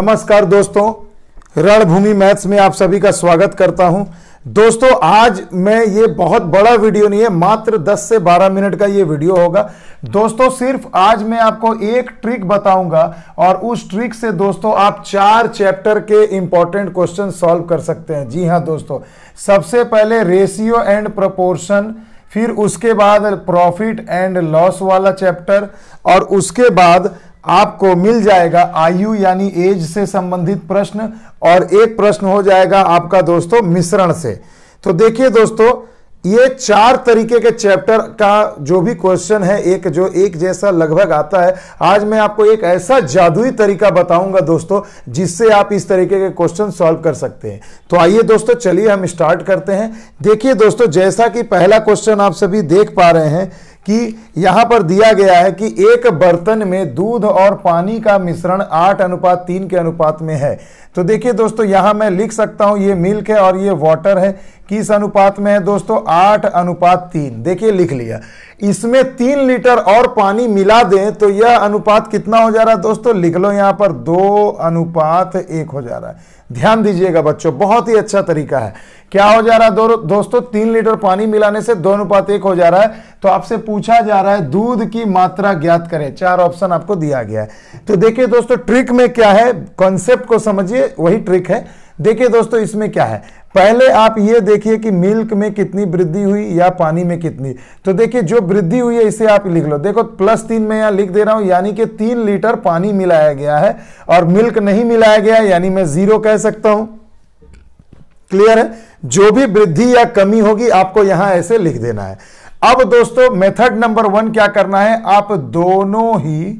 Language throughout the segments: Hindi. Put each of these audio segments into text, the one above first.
नमस्कार दोस्तों रणभूमि मैथ्स में आप सभी का स्वागत करता हूं दोस्तों आज मैं ये बहुत बड़ा वीडियो नहीं है मात्र 10 से 12 मिनट का ये वीडियो होगा दोस्तों सिर्फ आज मैं आपको एक ट्रिक बताऊंगा और उस ट्रिक से दोस्तों आप चार चैप्टर के इंपॉर्टेंट क्वेश्चन सॉल्व कर सकते हैं जी हाँ दोस्तों सबसे पहले रेशियो एंड प्रपोर्शन फिर उसके बाद प्रॉफिट एंड लॉस वाला चैप्टर और उसके बाद आपको मिल जाएगा आयु यानी एज से संबंधित प्रश्न और एक प्रश्न हो जाएगा आपका दोस्तों मिश्रण से तो देखिए दोस्तों ये चार तरीके के चैप्टर का जो भी क्वेश्चन है एक जो एक जैसा लगभग आता है आज मैं आपको एक ऐसा जादुई तरीका बताऊंगा दोस्तों जिससे आप इस तरीके के क्वेश्चन सॉल्व कर सकते हैं तो आइए दोस्तों चलिए हम स्टार्ट करते हैं देखिए दोस्तों जैसा कि पहला क्वेश्चन आप सभी देख पा रहे हैं कि यहां पर दिया गया है कि एक बर्तन में दूध और पानी का मिश्रण आठ अनुपात तीन के अनुपात में है तो देखिए दोस्तों यहां मैं लिख सकता हूं ये मिल्क है और ये वाटर है किस अनुपात में है दोस्तों आठ अनुपात तीन देखिए लिख लिया इसमें तीन लीटर और पानी मिला दें तो यह अनुपात कितना हो जा रहा है दोस्तों लिख लो यहां पर दो अनुपात एक हो जा रहा है ध्यान दीजिएगा बच्चों बहुत ही अच्छा तरीका है क्या हो जा रहा है दो, दोस्तों तीन लीटर पानी मिलाने से दो अनुपात एक हो जा रहा है तो आपसे पूछा जा रहा है दूध की मात्रा ज्ञात करें चार ऑप्शन आपको दिया गया है तो देखिए दोस्तों ट्रिक में क्या है कॉन्सेप्ट को समझिए वही ट्रिक है देखिए दोस्तों इसमें क्या है पहले आप ये देखिए कि मिल्क में कितनी वृद्धि हुई या पानी में कितनी तो देखिए जो वृद्धि हुई है इसे आप लिख लो देखो प्लस तीन में यहाँ लिख दे रहा हूँ यानी कि तीन लीटर पानी मिलाया गया है और मिल्क नहीं मिलाया गया यानी मैं जीरो कह सकता हूँ क्लियर है जो भी वृद्धि या कमी होगी आपको यहां ऐसे लिख देना है अब दोस्तों मेथड नंबर वन क्या करना है आप दोनों ही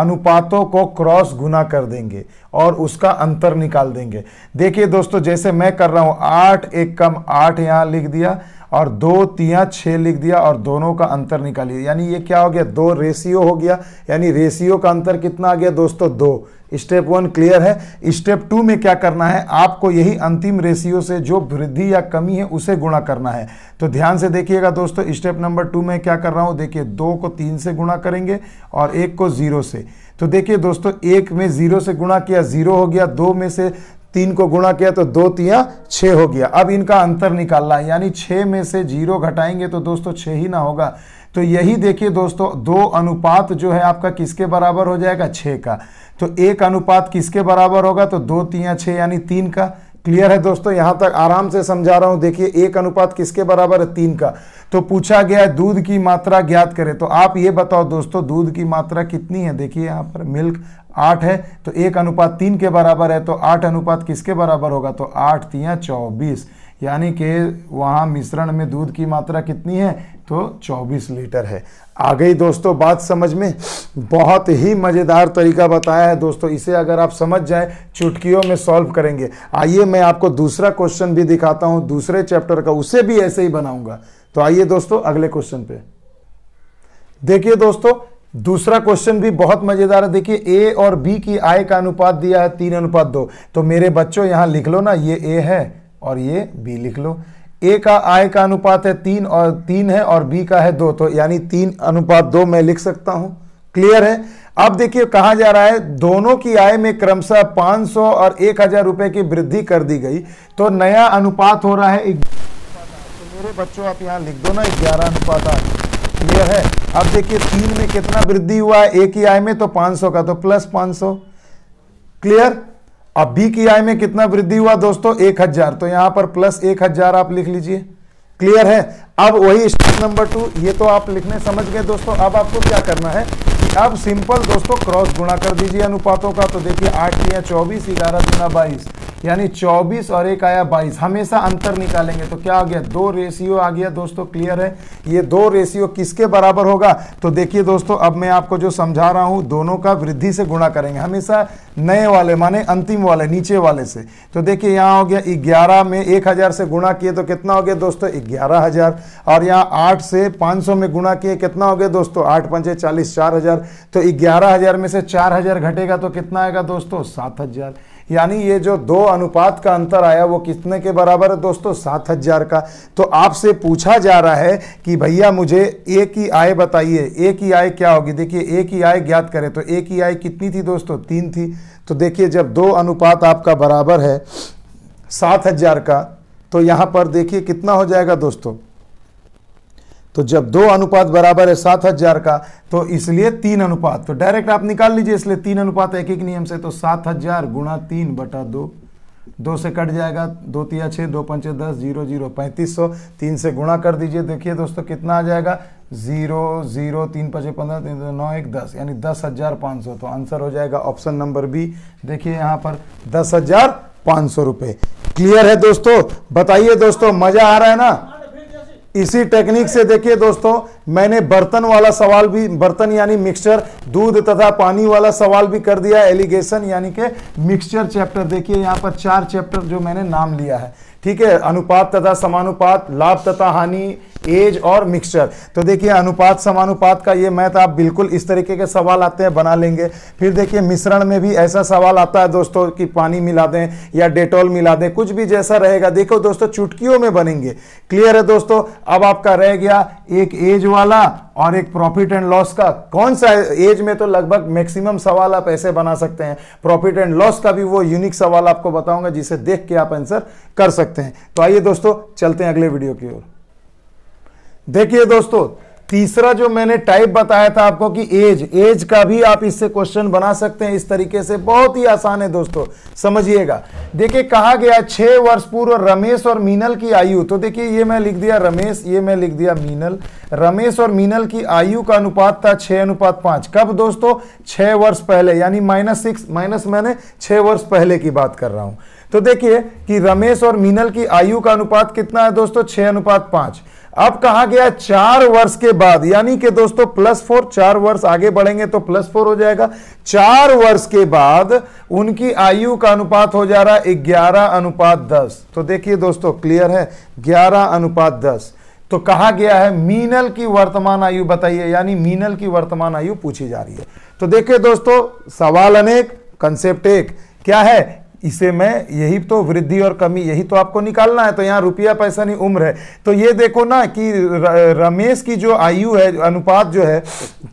अनुपातों को क्रॉस गुना कर देंगे और उसका अंतर निकाल देंगे देखिए दोस्तों जैसे मैं कर रहा हूँ आठ एक कम आठ यहाँ लिख दिया और दो तिया छः लिख दिया और दोनों का अंतर निकालिए यानी ये क्या हो गया दो रेशियो हो गया यानी रेशियो का अंतर कितना आ गया दोस्तों दो स्टेप वन क्लियर है स्टेप टू में क्या करना है आपको यही अंतिम रेशियो से जो वृद्धि या कमी है उसे गुणा करना है तो ध्यान से देखिएगा दोस्तों स्टेप नंबर टू में क्या कर रहा हूँ देखिए दो को तीन से गुणा करेंगे और एक को जीरो से तो देखिए दोस्तों एक में ज़ीरो से गुणा किया ज़ीरो हो गया दो में से तीन को गुणा किया तो दो तिया छः हो गया अब इनका अंतर निकालना है यानी छः में से जीरो घटाएंगे तो दोस्तों छः ही ना होगा तो यही देखिए दोस्तों दो अनुपात जो है आपका किसके बराबर हो जाएगा छः का तो एक अनुपात किसके बराबर होगा तो दो तिया छः यानी तीन का क्लियर है दोस्तों यहां तक आराम से समझा रहा हूं देखिए एक अनुपात किसके बराबर है तीन का तो पूछा गया है दूध की मात्रा ज्ञात करें तो आप ये बताओ दोस्तों दूध की मात्रा कितनी है देखिए यहां पर मिल्क आठ है तो एक अनुपात तीन के बराबर है तो आठ अनुपात किसके बराबर होगा तो आठ तीन चौबीस यानी कि वहाँ मिश्रण में दूध की मात्रा कितनी है तो 24 लीटर है आ गई दोस्तों बात समझ में बहुत ही मज़ेदार तरीका बताया है दोस्तों इसे अगर आप समझ जाएं चुटकियों में सॉल्व करेंगे आइए मैं आपको दूसरा क्वेश्चन भी दिखाता हूँ दूसरे चैप्टर का उसे भी ऐसे ही बनाऊंगा तो आइए दोस्तों अगले क्वेश्चन पे देखिए दोस्तों दूसरा क्वेश्चन भी बहुत मजेदार है देखिए ए और बी की आय का अनुपात दिया है तीन अनुपात दो तो मेरे बच्चों यहां लिख लो ना ये ए है और ये बी लिख लो ए का आय का अनुपात है तीन और तीन है और बी का है दो तो यानी तीन अनुपात दो मैं लिख सकता हूं क्लियर है अब देखिए कहा जा रहा है दोनों की आय में क्रमशः 500 और एक हजार रुपए की वृद्धि कर दी गई तो नया अनुपात हो रहा है तो मेरे बच्चों आप यहाँ लिख दो ना ग्यारह अनुपात आठ क्लियर है अब देखिए तीन में कितना वृद्धि हुआ है एक ही आय में तो 500 का तो प्लस 500 क्लियर अभी की आय में कितना वृद्धि हुआ दोस्तों एक हजार तो यहां पर प्लस एक हजार आप लिख लीजिए क्लियर है अब वही स्टेप नंबर टू ये तो आप लिखने समझ गए दोस्तों अब आपको क्या करना है अब सिंपल दोस्तों क्रॉस गुणा कर दीजिए अनुपातों का तो देखिए आठ या चौबीस ग्यारह गुना बाईस यानी 24 और एक आया 22 हमेशा अंतर निकालेंगे तो क्या आ गया दो रेशियो आ गया दोस्तों क्लियर है ये दो रेशियो किसके बराबर होगा तो देखिए दोस्तों अब मैं आपको जो समझा रहा हूँ दोनों का वृद्धि से गुणा करेंगे हमेशा नए वाले माने अंतिम वाले नीचे वाले से तो देखिए यहाँ हो गया ग्यारह में एक हज़ार से गुणा किए तो कितना हो गया दोस्तों ग्यारह हज़ार और यहाँ आठ से पाँच सौ में गुणा किए कितना हो गया दोस्तों आठ पंचे चालीस चार हज़ार तो ग्यारह हज़ार में से चार हज़ार घटेगा तो कितना आएगा दोस्तों सात हज़ार यानी ये जो दो अनुपात का अंतर आया वो कितने के बराबर है दोस्तों सात हजार का तो आपसे पूछा जा रहा है कि भैया मुझे ए की आय बताइए ए की आय क्या होगी देखिए ए की आय ज्ञात करें तो ए की आय कितनी थी दोस्तों तीन थी तो देखिए जब दो अनुपात आपका बराबर है सात हजार का तो यहाँ पर देखिए कितना हो जाएगा दोस्तों तो जब दो अनुपात बराबर है सात हजार का तो इसलिए तीन अनुपात तो डायरेक्ट आप निकाल लीजिए इसलिए तीन अनुपात एक एक नियम से तो सात हजार गुणा तीन बटा दो दो से कट जाएगा दो तिया छः दो पंचे दस जीरो जीरो पैंतीस सौ तीन से गुणा कर दीजिए देखिए दोस्तों कितना आ जाएगा जीरो जीरो तीन पचे पंद्रह तीन नौ एक दस यानी दस हज़ार पाँच सौ तो आंसर हो जाएगा ऑप्शन नंबर बी देखिए यहाँ पर दस हज़ार पाँच सौ रुपये क्लियर है दोस्तों बताइए दोस्तों मज़ा आ रहा है ना इसी टेक्निक से देखिए दोस्तों मैंने बर्तन वाला सवाल भी बर्तन यानी मिक्सचर दूध तथा पानी वाला सवाल भी कर दिया एलिगेशन यानी के मिक्सचर चैप्टर देखिए यहाँ पर चार चैप्टर जो मैंने नाम लिया है ठीक है अनुपात तथा समानुपात लाभ तथा हानि एज और मिक्सचर तो देखिए अनुपात समानुपात का ये मैथ आप बिल्कुल इस तरीके के सवाल आते हैं बना लेंगे फिर देखिए मिश्रण में भी ऐसा सवाल आता है दोस्तों कि पानी मिला दें या डेटॉल मिला दें कुछ भी जैसा रहेगा देखो दोस्तों चुटकियों में बनेंगे क्लियर है दोस्तों अब आपका रह गया एक एज वाला और एक प्रॉफिट एंड लॉस का कौन सा एज में तो लगभग मैक्सिमम सवाल आप ऐसे बना सकते हैं प्रॉफिट एंड लॉस का भी वो यूनिक सवाल आपको बताऊंगा जिसे देख के आप आंसर कर सकते हैं तो आइए दोस्तों चलते हैं अगले वीडियो की ओर देखिए दोस्तों तीसरा जो मैंने टाइप बताया था आपको कि एज एज का भी आप इससे क्वेश्चन बना सकते हैं इस तरीके से बहुत ही आसान है दोस्तों समझिएगा देखिए कहा गया छह वर्ष पूर्व रमेश और मीनल की आयु तो देखिए ये मैं लिख दिया रमेश ये मैं लिख दिया मीनल रमेश और मीनल की आयु का अनुपात था छह अनुपात पांच कब दोस्तों छह वर्ष पहले यानी माइनस सिक्स माइनस मैंने छह वर्ष पहले की बात कर रहा हूं तो देखिए कि रमेश और मीनल की आयु का अनुपात कितना है दोस्तों छह अनुपात पांच अब कहा गया चार वर्ष के बाद यानी कि दोस्तों प्लस फोर चार वर्ष आगे बढ़ेंगे तो प्लस फोर हो जाएगा चार वर्ष के बाद उनकी आयु का अनुपात हो जा रहा है ग्यारह अनुपात दस तो देखिए दोस्तों क्लियर है ग्यारह अनुपात दस तो कहा गया है मीनल की वर्तमान आयु बताइए यानी मीनल की वर्तमान आयु पूछी जा रही है तो देखिए दोस्तों सवाल अनेक कंसेप्ट एक क्या है इसे मैं यही तो वृद्धि और कमी यही तो आपको निकालना है तो यहाँ रुपया पैसा नहीं उम्र है तो ये देखो ना कि रमेश की जो आयु है अनुपात जो है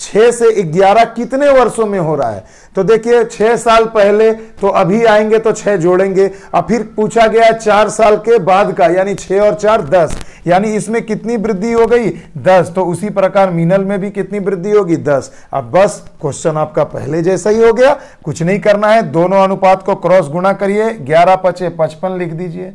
छः से ग्यारह कितने वर्षों में हो रहा है तो देखिए छः साल पहले तो अभी आएंगे तो छः जोड़ेंगे और फिर पूछा गया चार साल के बाद का यानी छः और चार दस यानी इसमें कितनी वृद्धि हो गई दस तो उसी प्रकार मिनल में भी कितनी वृद्धि होगी दस अब बस क्वेश्चन आपका पहले जैसा ही हो गया कुछ नहीं करना है दोनों अनुपात को क्रॉस गुणा करिए ग्यारह पचे पचपन लिख दीजिए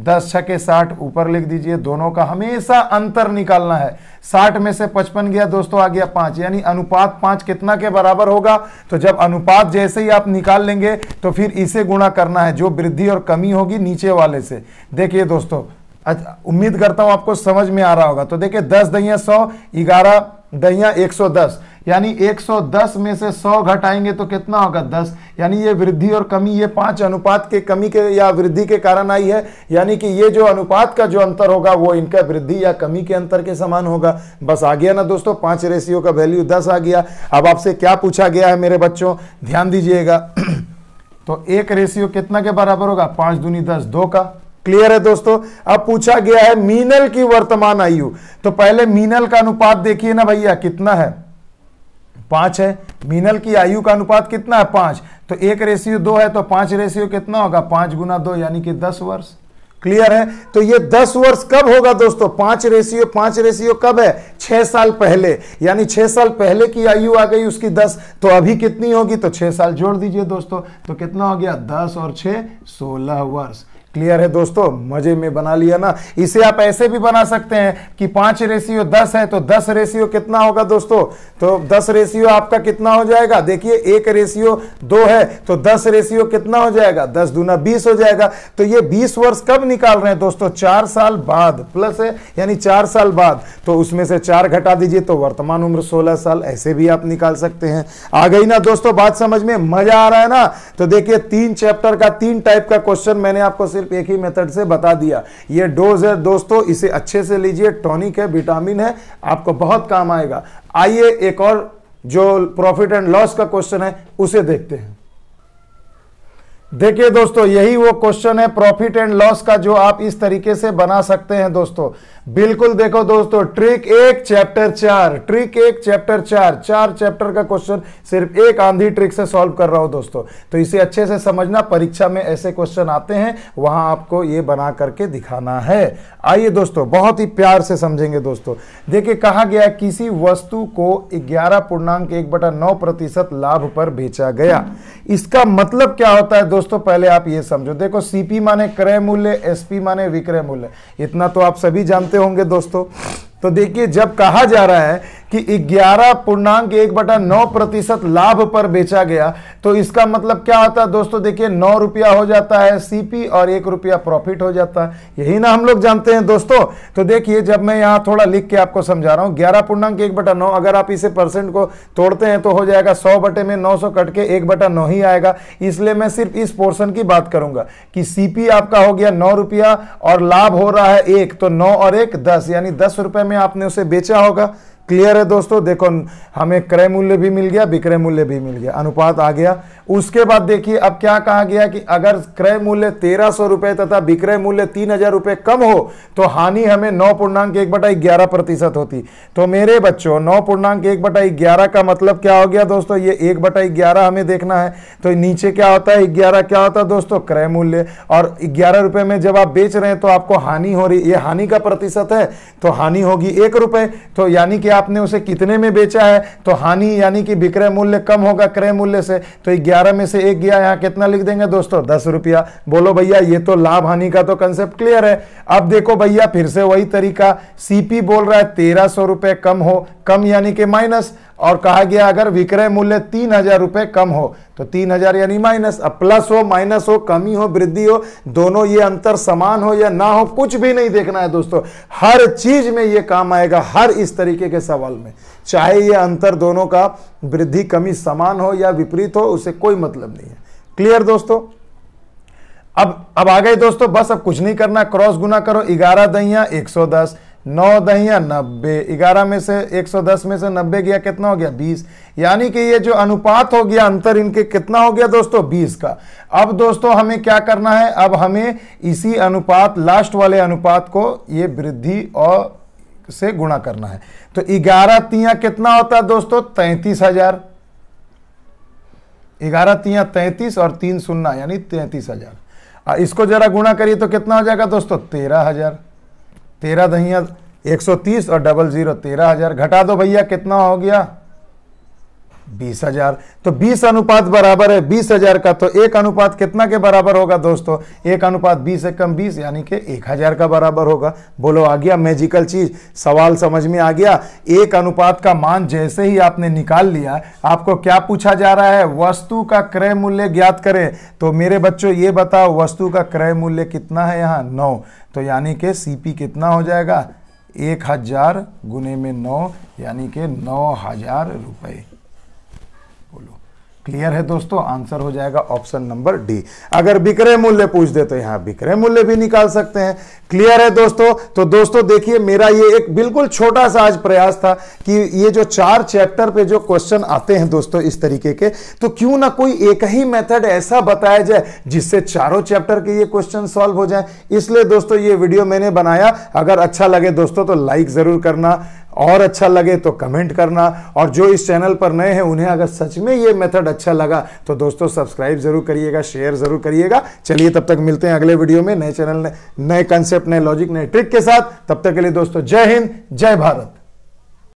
दस छ के साठ ऊपर लिख दीजिए दोनों का हमेशा अंतर निकालना है साठ में से पचपन गया दोस्तों आ गया पांच यानी अनुपात पांच कितना के बराबर होगा तो जब अनुपात जैसे ही आप निकाल लेंगे तो फिर इसे गुणा करना है जो वृद्धि और कमी होगी नीचे वाले से देखिए दोस्तों अच्छा उम्मीद करता हूं आपको समझ में आ रहा होगा तो देखिए दस दहिया सौ ग्यारह दहिया एक सौ दस यानी 110 में से 100 घटाएंगे तो कितना होगा 10 यानी ये वृद्धि और कमी ये पांच अनुपात के कमी के या वृद्धि के कारण आई है यानी कि ये जो अनुपात का जो अंतर होगा वो इनका वृद्धि या कमी के अंतर के समान होगा बस आ गया ना दोस्तों पांच रेशियो का वैल्यू दस आ गया अब आपसे क्या पूछा गया है मेरे बच्चों ध्यान दीजिएगा तो एक रेशियो कितना के बराबर होगा पांच दूनी दस दो का क्लियर है दोस्तों अब पूछा गया है मीनल की वर्तमान आयु तो पहले मीनल का अनुपात देखिए ना भैया कितना है पांच है मीनल की आयु का अनुपात कितना है पांच तो एक रेशियो दो है तो पांच रेशियो कितना होगा पांच गुना दो यानी कि दस वर्ष क्लियर है तो ये दस वर्ष कब होगा दोस्तों पांच रेशियो पांच रेशियो कब है छह साल पहले यानी छह साल पहले की आयु आ गई उसकी दस तो अभी कितनी होगी तो छह साल जोड़ दीजिए दोस्तों तो कितना हो गया दस और छह सोलह वर्ष क्लियर है दोस्तों मजे में बना लिया ना इसे आप ऐसे भी बना सकते हैं कि पांच रेशियो दस है तो दस रेशियो कितना होगा दोस्तों तो दस रेशियो आपका कितना हो जाएगा देखिए एक रेशियो दो है तो दस रेशियो कितना हो जाएगा दस दूना बीस हो जाएगा तो ये बीस वर्ष कब निकाल रहे हैं दोस्तों चार साल बाद प्लस है यानी चार साल बाद तो उसमें से चार घटा दीजिए तो वर्तमान उम्र सोलह साल ऐसे भी आप निकाल सकते हैं आ गई ना दोस्तों बात समझ में मजा आ रहा है ना तो देखिए तीन चैप्टर का तीन टाइप का क्वेश्चन मैंने आपको सिर्फ एक ही मेथड से बता दिया ये डोज है दोस्तों इसे अच्छे से लीजिए टॉनिक है विटामिन है आपको बहुत काम आएगा आइए एक और जो प्रॉफिट एंड लॉस का क्वेश्चन है उसे देखते हैं देखिए दोस्तों यही वो क्वेश्चन है प्रॉफिट एंड लॉस का जो आप इस तरीके से बना सकते हैं दोस्तों बिल्कुल देखो दोस्तों ट्रिक एक चैप्टर चार ट्रिक एक चैप्टर चार चार चैप्टर का क्वेश्चन सिर्फ एक आंधी ट्रिक से सॉल्व कर रहा हूं दोस्तों तो इसे अच्छे से समझना परीक्षा में ऐसे क्वेश्चन आते हैं वहां आपको ये बना करके दिखाना है आइए दोस्तों बहुत ही प्यार से समझेंगे दोस्तों देखिए कहा गया किसी वस्तु को ग्यारह पूर्णांक एक बटा नौ प्रतिशत लाभ पर बेचा गया इसका मतलब क्या होता है दोस्तों दोस्तों पहले आप ये समझो देखो सीपी माने क्रय मूल्य एसपी माने विक्रय मूल्य इतना तो आप सभी जानते होंगे दोस्तों तो देखिए जब कहा जा रहा है कि ग्यारह पूर्णांक एक बटा नौ प्रतिशत लाभ पर बेचा गया तो इसका मतलब क्या होता है दोस्तों देखिए नौ रुपया हो जाता है सीपी और एक रुपया प्रॉफिट हो जाता है यही ना हम लोग जानते हैं दोस्तों तो देखिए जब मैं यहां थोड़ा लिख के आपको समझा रहा हूं ग्यारह पूर्णांक एक बटा नौ अगर आप इसे परसेंट को तोड़ते हैं तो हो जाएगा सौ बटे में नौ सौ कट के एक बटा नौ ही आएगा इसलिए मैं सिर्फ इस पोर्सन की बात करूंगा कि सीपी आपका हो गया नौ रुपया और लाभ हो रहा है एक तो नौ और एक दस यानी दस रुपए में आपने उसे बेचा होगा क्लियर है दोस्तों देखो हमें क्रय मूल्य भी मिल गया विक्रय मूल्य भी मिल गया अनुपात आ गया उसके बाद देखिए अब क्या कहा गया कि अगर क्रय मूल्य तेरह सौ रुपए तथा विक्रय मूल्य तीन हजार रुपए कम हो तो हानि हमें नौ पूर्णांक एक बटाई ग्यारह प्रतिशत होती तो मेरे बच्चों नौ पूर्णांक एक बटाई ग्यारह का मतलब क्या हो गया दोस्तों ये एक बटाई ग्यारह हमें देखना है तो नीचे क्या होता है ग्यारह क्या होता है दोस्तों क्रय मूल्य और ग्यारह रुपए में जब आप बेच रहे हैं तो आपको हानि हो रही ये हानि का प्रतिशत है तो हानि होगी एक रुपए तो यानी कि आपने उसे कितने में बेचा है तो हानि यानी कि विक्रय मूल्य कम होगा क्रय मूल्य से तो ग्यारह में से एक गया यहाँ कितना लिख देंगे दोस्तों दस रुपया बोलो भैया ये तो लाभ हानि का तो कंसेप्ट क्लियर है अब देखो भैया फिर से वही तरीका सीपी बोल रहा है तेरह सौ कम हो कम यानी कि माइनस और कहा गया अगर विक्रय मूल्य तीन हजार रुपए कम हो तो तीन हजार यानी माइनस अब प्लस हो माइनस हो कमी हो वृद्धि हो दोनों ये अंतर समान हो या ना हो कुछ भी नहीं देखना है दोस्तों हर चीज में ये काम आएगा हर इस तरीके के सवाल में चाहे ये अंतर दोनों का वृद्धि कमी समान हो या विपरीत हो उसे कोई मतलब नहीं है क्लियर दोस्तों अब अब आ गए दोस्तों बस अब कुछ नहीं करना क्रॉस गुना करो ग्यारह दहिया एक सौ दस नौ दहिया नब्बे ग्यारह में से 110 में से नब्बे गया कितना हो गया 20 यानी कि ये जो अनुपात हो गया अंतर इनके कितना हो गया दोस्तों 20 का अब दोस्तों हमें क्या करना है अब हमें इसी अनुपात लास्ट वाले अनुपात को ये वृद्धि और से गुणा करना है तो ग्यारह तिया कितना होता है दोस्तों तैतीस हजार ग्यारह तिया तैतीस और तीन सुन्ना यानी तैतीस हजार इसको जरा गुणा करिए तो कितना हो जाएगा दोस्तों तेरह हजार तेरह दहिया एक सौ तीस और डबल जीरो तेरह हजार घटा दो भैया कितना हो गया बीस हजार तो बीस अनुपात बराबर है बीस हजार का तो एक अनुपात कितना के बराबर होगा दोस्तों एक अनुपात बीस एक कम बीस यानी कि एक हजार का बराबर होगा बोलो आ गया मैजिकल चीज सवाल समझ में आ गया एक अनुपात का मान जैसे ही आपने निकाल लिया आपको क्या पूछा जा रहा है वस्तु का क्रय मूल्य ज्ञात करें तो मेरे बच्चों ये बताओ वस्तु का क्रय मूल्य कितना है यहाँ नौ तो यानी कि सी कितना हो जाएगा एक हजार गुने में नौ यानी कि नौ हजार रुपये क्लियर है दोस्तों आंसर हो जाएगा ऑप्शन नंबर डी अगर विक्रय मूल्य पूछ दे तो यहाँ विक्रय मूल्य भी निकाल सकते हैं क्लियर है दोस्तों तो दोस्तों देखिए मेरा ये एक बिल्कुल छोटा सा आज प्रयास था कि ये जो चार चैप्टर पे जो क्वेश्चन आते हैं दोस्तों इस तरीके के तो क्यों ना कोई एक ही मेथड ऐसा बताया जाए जिससे चारों चैप्टर के ये क्वेश्चन सॉल्व हो जाए इसलिए दोस्तों ये वीडियो मैंने बनाया अगर अच्छा लगे दोस्तों तो लाइक जरूर करना और अच्छा लगे तो कमेंट करना और जो इस चैनल पर नए हैं उन्हें अगर सच में ये मेथड अच्छा लगा तो दोस्तों सब्सक्राइब जरूर करिएगा शेयर जरूर करिएगा चलिए तब तक मिलते हैं अगले वीडियो में नए चैनल नए कंसेप्ट नए लॉजिक नए ट्रिक के साथ तब तक के लिए दोस्तों जय हिंद जय भारत